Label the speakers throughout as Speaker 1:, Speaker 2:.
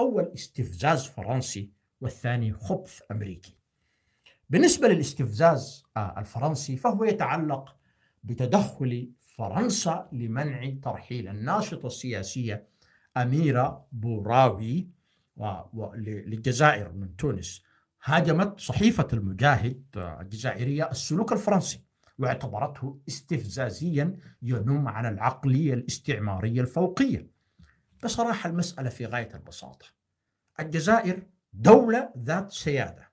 Speaker 1: الأول استفزاز فرنسي والثاني خبث أمريكي بالنسبة للاستفزاز آه، الفرنسي فهو يتعلق بتدخل فرنسا لمنع ترحيل الناشطة السياسية أميرة بوراوي للجزائر من تونس هاجمت صحيفة المجاهد آه، الجزائرية السلوك الفرنسي واعتبرته استفزازيا ينم على العقلية الاستعمارية الفوقية بصراحة المسألة في غاية البساطة الجزائر دولة ذات سيادة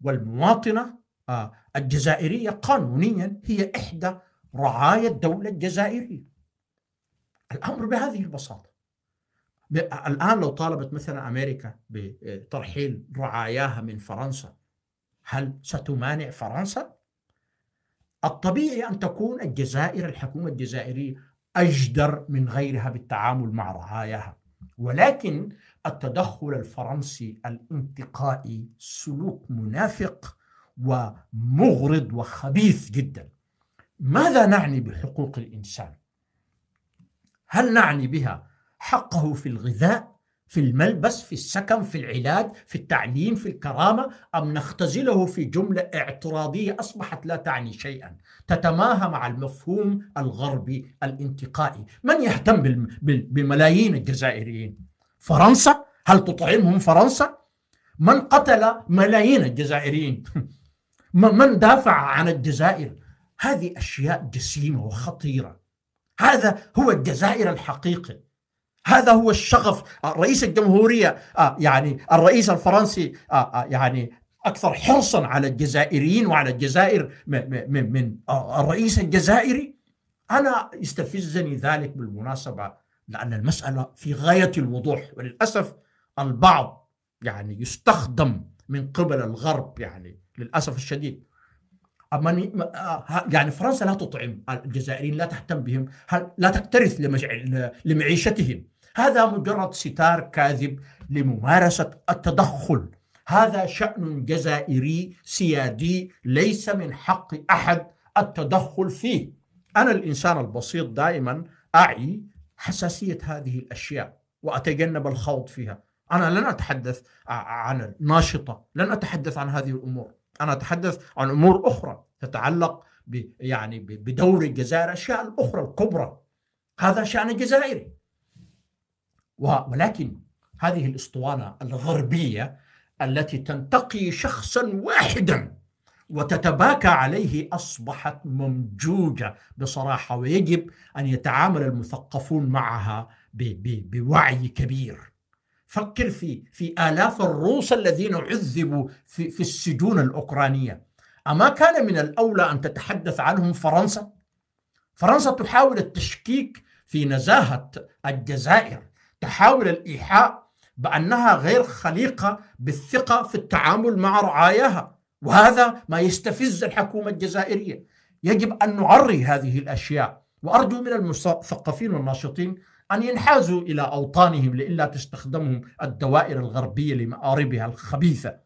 Speaker 1: والمواطنة آه، الجزائرية قانونيا هي إحدى رعايا الدولة الجزائرية الأمر بهذه البساطة الآن لو طالبت مثلا أمريكا بترحيل رعاياها من فرنسا هل ستمانع فرنسا؟ الطبيعي أن تكون الجزائر الحكومة الجزائرية أجدر من غيرها بالتعامل مع رعاياها ولكن التدخل الفرنسي الانتقائي سلوك منافق ومغرض وخبيث جدا ماذا نعني بحقوق الإنسان؟ هل نعني بها حقه في الغذاء في الملبس في السكن في العلاج في التعليم في الكرامة أم نختزله في جملة اعتراضية أصبحت لا تعني شيئا تتماهى مع المفهوم الغربي الانتقائي من يهتم بملايين الجزائريين فرنسا هل تطعمهم فرنسا من قتل ملايين الجزائريين من دافع عن الجزائر هذه أشياء جسيمة وخطيرة هذا هو الجزائر الحقيقي هذا هو الشغف آه، رئيس الجمهورية آه، يعني الرئيس الفرنسي آه، يعني أكثر حرصا على الجزائريين وعلى الجزائر من, من الرئيس الجزائري أنا يستفزني ذلك بالمناسبة لأن المسألة في غاية الوضوح وللأسف البعض يعني يستخدم من قبل الغرب يعني للأسف الشديد يعني فرنسا لا تطعم الجزائريين لا تهتم بهم لا تكترث لمعيشتهم هذا مجرد ستار كاذب لممارسة التدخل هذا شأن جزائري سيادي ليس من حق أحد التدخل فيه أنا الإنسان البسيط دائما أعي حساسية هذه الأشياء وأتجنب الخوض فيها أنا لن أتحدث عن الناشطة لن أتحدث عن هذه الأمور أنا أتحدث عن أمور أخرى تتعلق يعني بدور الجزائر الأشياء الأخرى الكبرى هذا شأن جزائري ولكن هذه الاسطوانه الغربيه التي تنتقي شخصا واحدا وتتباكى عليه اصبحت ممجوجه بصراحه ويجب ان يتعامل المثقفون معها بوعي كبير. فكر في في الاف الروس الذين عذبوا في في السجون الاوكرانيه. اما كان من الاولى ان تتحدث عنهم فرنسا؟ فرنسا تحاول التشكيك في نزاهه الجزائر تحاول الإيحاء بأنها غير خليقة بالثقة في التعامل مع رعاياها وهذا ما يستفز الحكومة الجزائرية يجب أن نعري هذه الأشياء وأرجو من المثقفين والناشطين أن ينحازوا إلى أوطانهم لئلا تستخدمهم الدوائر الغربية لمآربها الخبيثة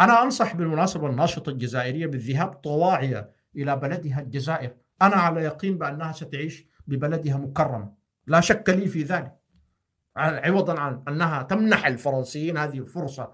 Speaker 1: أنا أنصح بالمناسبة الناشطة الجزائرية بالذهاب طواعية إلى بلدها الجزائر أنا على يقين بأنها ستعيش ببلدها مكرمة لا شك لي في ذلك عوضا عن انها تمنح الفرنسيين هذه الفرصه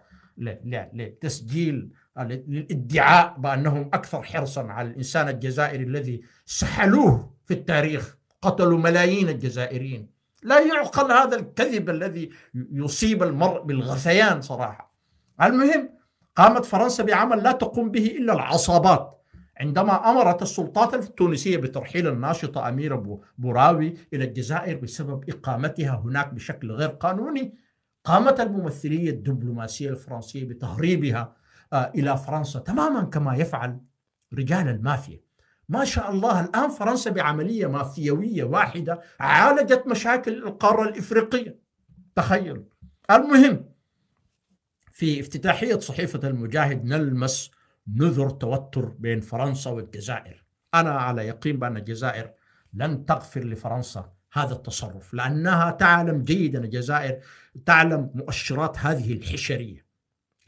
Speaker 1: لتسجيل للادعاء بانهم اكثر حرصا على الانسان الجزائري الذي سحلوه في التاريخ قتلوا ملايين الجزائريين لا يعقل هذا الكذب الذي يصيب المرء بالغثيان صراحه المهم قامت فرنسا بعمل لا تقوم به الا العصابات عندما امرت السلطات التونسيه بترحيل الناشطه اميره بوراوي الى الجزائر بسبب اقامتها هناك بشكل غير قانوني قامت الممثليه الدبلوماسيه الفرنسيه بتهريبها آه، الى فرنسا تماما كما يفعل رجال المافيا ما شاء الله الان فرنسا بعمليه مافيويه واحده عالجت مشاكل القاره الافريقيه تخيل المهم في افتتاحيه صحيفه المجاهد نلمس نذر توتر بين فرنسا والجزائر أنا على يقين بأن الجزائر لن تغفر لفرنسا هذا التصرف لأنها تعلم جيدا الجزائر تعلم مؤشرات هذه الحشرية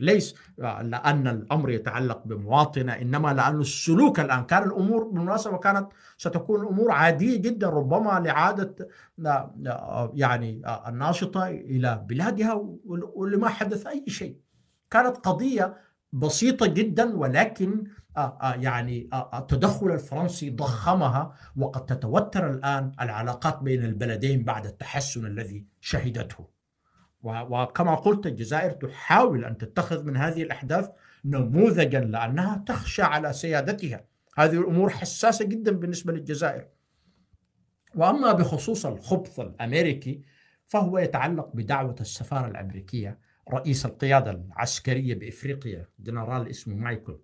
Speaker 1: ليس لأن الأمر يتعلق بمواطنة إنما لأن السلوك الآن كان الأمور بالمناسبة كانت ستكون الأمور عادية جدا ربما لعادة يعني الناشطة إلى بلادها ولما حدث أي شيء كانت قضية بسيطة جدا ولكن آه، آه، يعني آه، التدخل الفرنسي ضخمها وقد تتوتر الآن العلاقات بين البلدين بعد التحسن الذي شهدته وكما قلت الجزائر تحاول أن تتخذ من هذه الأحداث نموذجا لأنها تخشى على سيادتها هذه الأمور حساسة جدا بالنسبة للجزائر وأما بخصوص الخبث الأمريكي فهو يتعلق بدعوة السفارة الأمريكية رئيس القيادة العسكرية بإفريقيا جنرال اسمه مايكل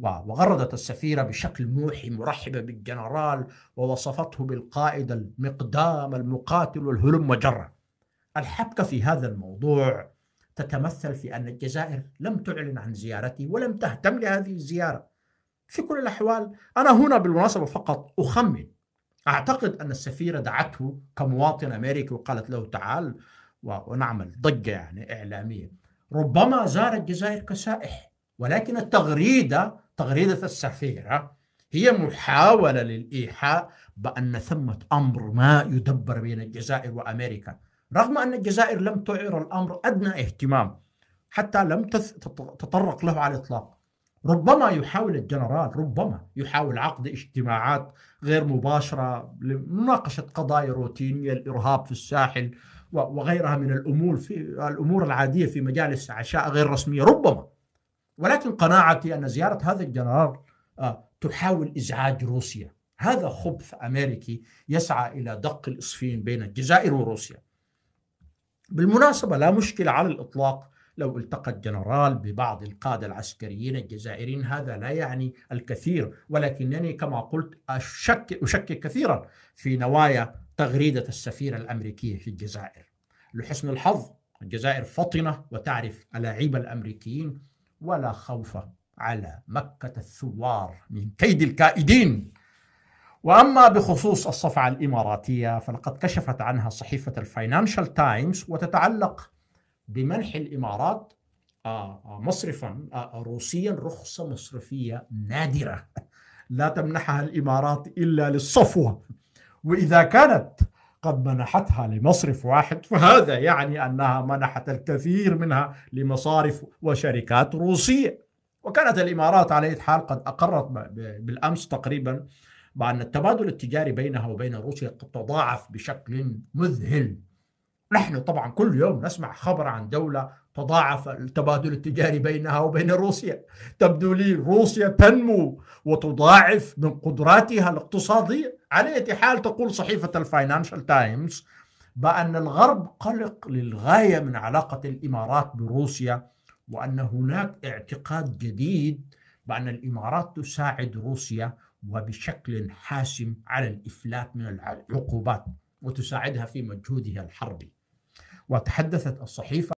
Speaker 1: وغردت السفيرة بشكل موحي مرحبة بالجنرال ووصفته بالقائد المقدام المقاتل الهلم وجرة الحبكة في هذا الموضوع تتمثل في أن الجزائر لم تعلن عن زيارته ولم تهتم لهذه الزيارة في كل الأحوال أنا هنا بالمناسبة فقط أخمن أعتقد أن السفيرة دعته كمواطن أمريكي وقالت له تعال ونعمل ضجة يعني إعلامية ربما زار الجزائر كسائح ولكن التغريدة تغريدة السفيرة هي محاولة للإيحاء بأن ثمة أمر ما يدبر بين الجزائر وأمريكا رغم أن الجزائر لم تعر الأمر أدنى اهتمام حتى لم تتطرق له على الإطلاق ربما يحاول الجنرال ربما يحاول عقد اجتماعات غير مباشرة لمناقشة قضايا روتينية الإرهاب في الساحل وغيرها من الامور في الامور العاديه في مجالس عشاء غير رسميه ربما ولكن قناعتي ان زياره هذا الجنرال آه، تحاول ازعاج روسيا هذا خبث امريكي يسعى الى دق الاصفين بين الجزائر وروسيا بالمناسبه لا مشكله على الاطلاق لو التقى الجنرال ببعض القادة العسكريين الجزائريين هذا لا يعني الكثير ولكنني كما قلت أشك أشكك كثيرا في نوايا تغريدة السفيرة الأمريكية في الجزائر لحسن الحظ الجزائر فطنة وتعرف ألاعيب الأمريكيين ولا خوف على مكة الثوار من كيد الكائدين وأما بخصوص الصفعة الإماراتية فلقد كشفت عنها صحيفة الفاينانشال تايمز وتتعلق بمنح الإمارات آه، آه، مصرفا آه، روسيا رخصة مصرفية نادرة لا تمنحها الإمارات إلا للصفوة واذا كانت قد منحتها لمصرف واحد فهذا يعني انها منحت الكثير منها لمصارف وشركات روسيه وكانت الامارات على اي حال قد اقرت بالامس تقريبا بان التبادل التجاري بينها وبين روسيا قد تضاعف بشكل مذهل نحن طبعا كل يوم نسمع خبر عن دولة تضاعف التبادل التجاري بينها وبين روسيا تبدو لي روسيا تنمو وتضاعف من قدراتها الاقتصادية على أي حال تقول صحيفة الفاينانشال تايمز بأن الغرب قلق للغاية من علاقة الإمارات بروسيا وأن هناك اعتقاد جديد بأن الإمارات تساعد روسيا وبشكل حاسم على الإفلات من العقوبات وتساعدها في مجهودها الحربي وتحدثت الصحيفة